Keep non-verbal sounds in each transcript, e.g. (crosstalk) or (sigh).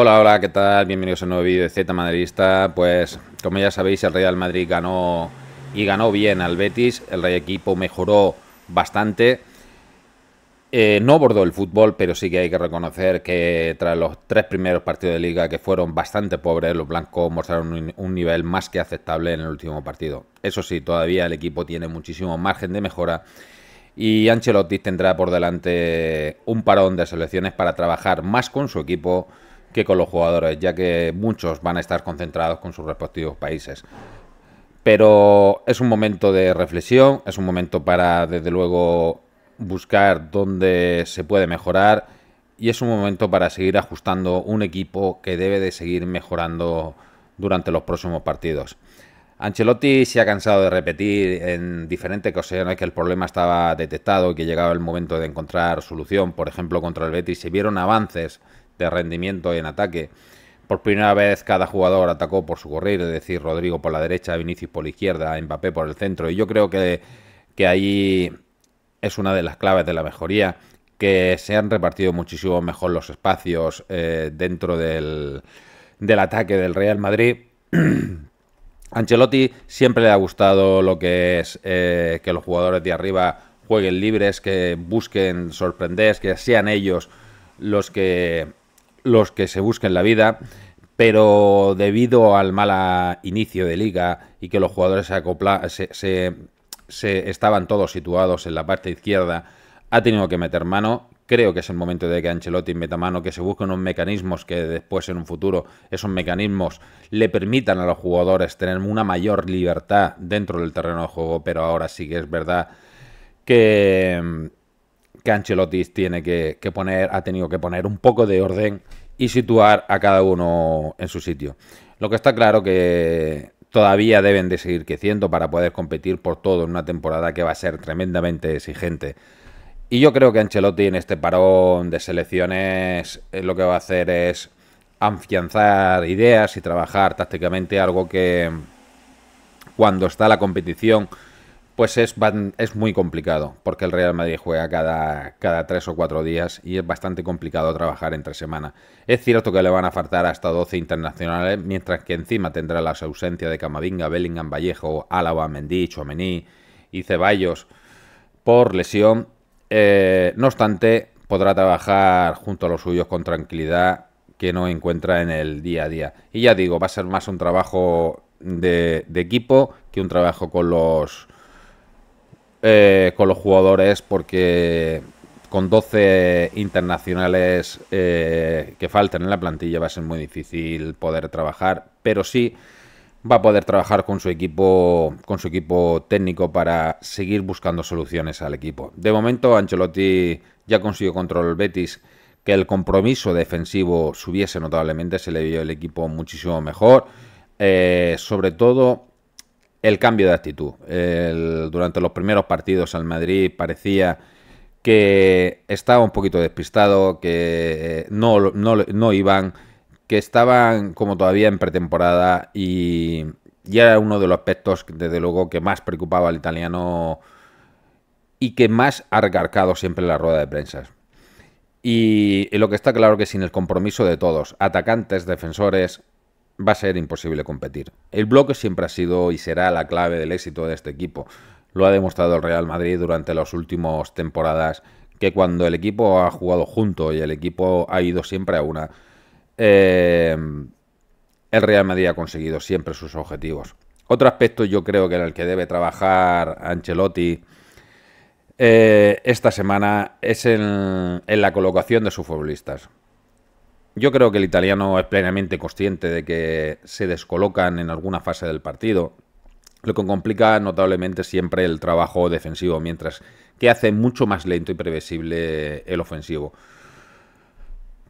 Hola, hola, ¿qué tal? Bienvenidos a un nuevo vídeo de Z Madridista. Pues, como ya sabéis, el Real Madrid ganó y ganó bien al Betis. El Rey Equipo mejoró bastante. Eh, no abordó el fútbol, pero sí que hay que reconocer que tras los tres primeros partidos de liga que fueron bastante pobres, los blancos mostraron un, nivel más que aceptable en el último partido. Eso sí, todavía el equipo tiene muchísimo margen de mejora y Ancelotti tendrá por delante un parón de selecciones para trabajar más con su equipo que con los jugadores, ya que muchos van a estar concentrados con sus respectivos países. Pero es un momento de reflexión, es un momento para, desde luego, buscar dónde se puede mejorar y es un momento para seguir ajustando un equipo que debe de seguir mejorando durante los próximos partidos. Ancelotti se ha cansado de repetir en diferentes ocasiones que el problema estaba detectado y que llegaba el momento de encontrar solución. Por ejemplo, contra el Betis se vieron avances, de rendimiento en ataque. Por primera vez cada jugador atacó por su correr, es decir, Rodrigo por la derecha, Vinicius por la izquierda, Mbappé por el centro. Y yo creo que, que ahí es una de las claves de la mejoría, que se han repartido muchísimo mejor los espacios eh, dentro del, del ataque del Real Madrid. (clears throat) Ancelotti siempre le ha gustado lo que es eh, que los jugadores de arriba jueguen libres, que busquen sorprender, que sean ellos los que los que se busquen la vida, pero debido al mal inicio de liga y que los jugadores se, se estaban todos situados en la parte izquierda, ha tenido que meter mano. Creo que es el momento de que Ancelotti meta mano, que se busquen unos mecanismos que después en un futuro esos mecanismos le permitan a los jugadores tener una mayor libertad dentro del terreno de juego, pero ahora sí que es verdad que que Ancelotti tiene que, poner, ha tenido que poner un poco de orden y situar a cada uno en su sitio. Lo que está claro que todavía deben de seguir creciendo para poder competir por todo en una temporada que va a ser tremendamente exigente. Y yo creo que Ancelotti en este parón de selecciones eh, lo que va a hacer es afianzar ideas y trabajar tácticamente algo que cuando está la competición pues es, es muy complicado, porque el Real Madrid juega cada, cada tres o cuatro días y es bastante complicado trabajar entre semana. Es cierto que le van a faltar hasta 12 internacionales, mientras que encima tendrá las ausencias de Camavinga, Bellingham, Vallejo, Álava, Mendy, Amení y Ceballos por lesión. Eh, no obstante, podrá trabajar junto a los suyos con tranquilidad que no encuentra en el día a día. Y ya digo, va a ser más un trabajo de equipo que un trabajo con los eh, con los jugadores porque con 12 internacionales eh, que faltan en la plantilla va a ser muy difícil poder trabajar, pero sí va a poder trabajar con su equipo con su equipo técnico para seguir buscando soluciones al equipo. De momento Ancelotti ya consiguió control Betis que el compromiso defensivo subiese notablemente, se le vio el equipo muchísimo mejor, eh, sobre todo el cambio de actitud. durante los primeros partidos al Madrid parecía que estaba un poquito despistado, que eh, no, iban, que estaban como todavía en pretemporada y, era uno de los aspectos, desde luego, que más preocupaba al italiano y que más ha recargado siempre la rueda de prensa. Y, lo que está claro que sin el compromiso de todos, atacantes, defensores, va a ser imposible competir. El bloque siempre ha sido y será la clave del éxito de este equipo. Lo ha demostrado el Real Madrid durante las últimas temporadas, que cuando el equipo ha jugado junto y el equipo ha ido siempre a una, eh, el Real Madrid ha conseguido siempre sus objetivos. Otro aspecto yo creo que en el que debe trabajar Ancelotti eh, esta semana es en, en la colocación de sus futbolistas. Yo creo que el italiano es plenamente consciente de que se descolocan en alguna fase del partido, lo que complica notablemente siempre el trabajo defensivo, mientras que hace mucho más lento y previsible el ofensivo.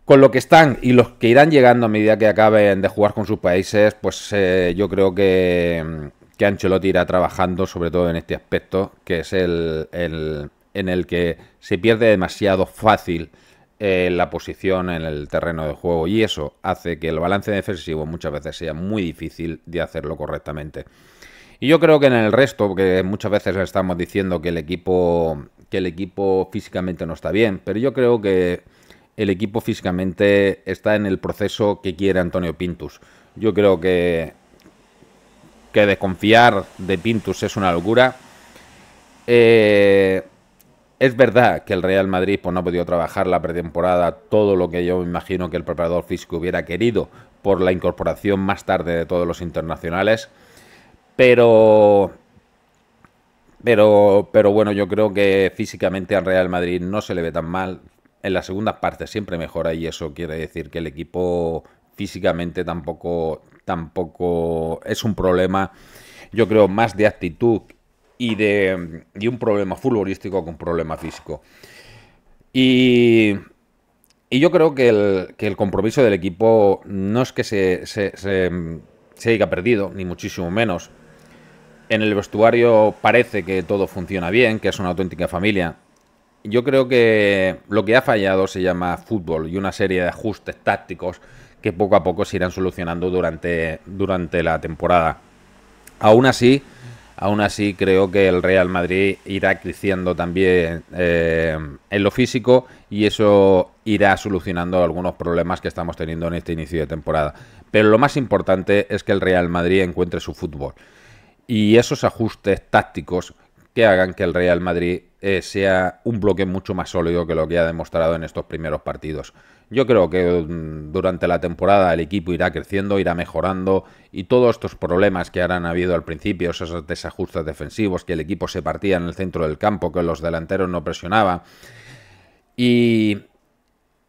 Con lo que están y los que irán llegando a medida que acaben de jugar con sus países, pues eh, yo creo que, que, Ancelotti irá trabajando sobre todo en este aspecto, que es el, el en el que se pierde demasiado fácil eh, la posición en el terreno de juego y eso hace que el balance defensivo muchas veces sea muy difícil de hacerlo correctamente. Y yo creo que en el resto, porque muchas veces estamos diciendo que el equipo que el equipo físicamente no está bien, pero yo creo que el equipo físicamente está en el proceso que quiere Antonio Pintus. Yo creo que que desconfiar de Pintus es una locura. Eh, es verdad que el Real Madrid pues, no ha podido trabajar la pretemporada todo lo que yo imagino que el preparador físico hubiera querido por la incorporación más tarde de todos los internacionales, pero pero, pero bueno, yo creo que físicamente al Real Madrid no se le ve tan mal. En la segunda parte siempre mejora y eso quiere decir que el equipo físicamente tampoco, tampoco es un problema. Yo creo más de actitud y de, un problema futbolístico con un problema físico. Y, yo creo que el, compromiso del equipo no es que se, haya perdido, ni muchísimo menos. En el vestuario parece que todo funciona bien, que es una auténtica familia. Yo creo que lo que ha fallado se llama fútbol y una serie de ajustes tácticos que poco a poco se irán solucionando durante, durante la temporada. Aún así, Aún así, creo que el Real Madrid irá creciendo también eh, en lo físico y eso irá solucionando algunos problemas que estamos teniendo en este inicio de temporada. Pero lo más importante es que el Real Madrid encuentre su fútbol. Y esos ajustes tácticos que hagan que el Real Madrid eh, sea un bloque mucho más sólido que lo que ha demostrado en estos primeros partidos. Yo creo que mm, durante la temporada el equipo irá creciendo, irá mejorando y todos estos problemas que han habido al principio, esos desajustes defensivos, que el equipo se partía en el centro del campo, que los delanteros no presionaban. Y,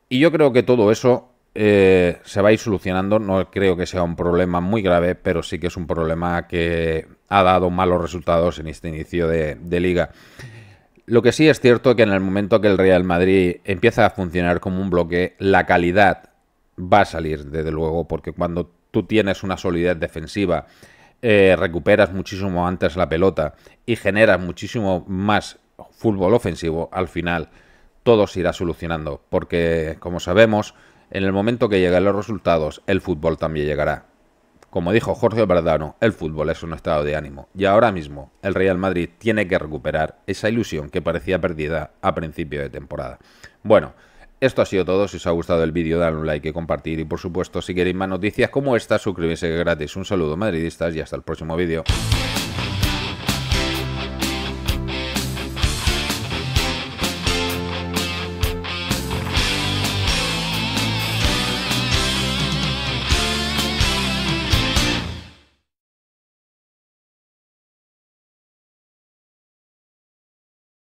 yo creo que todo eso eh, se va a ir solucionando. No creo que sea un problema muy grave, pero sí que es un problema que ha dado malos resultados en este inicio de, liga. Lo que sí es cierto es que en el momento que el Real Madrid empieza a funcionar como un bloque, la calidad va a salir, desde luego, porque cuando tú tienes una solidez defensiva, eh, recuperas muchísimo antes la pelota y generas muchísimo más fútbol ofensivo, al final todo se irá solucionando, porque como sabemos, en el momento que lleguen los resultados, el fútbol también llegará. Como dijo Jorge Verdano, el fútbol es un estado de ánimo y ahora mismo el Real Madrid tiene que recuperar esa ilusión que parecía perdida a principio de temporada. Bueno, esto ha sido todo. Si os ha gustado el vídeo, dadle un like y compartir. Y por supuesto, si queréis más noticias como esta, suscribirse gratis. Un saludo madridistas y hasta el próximo vídeo.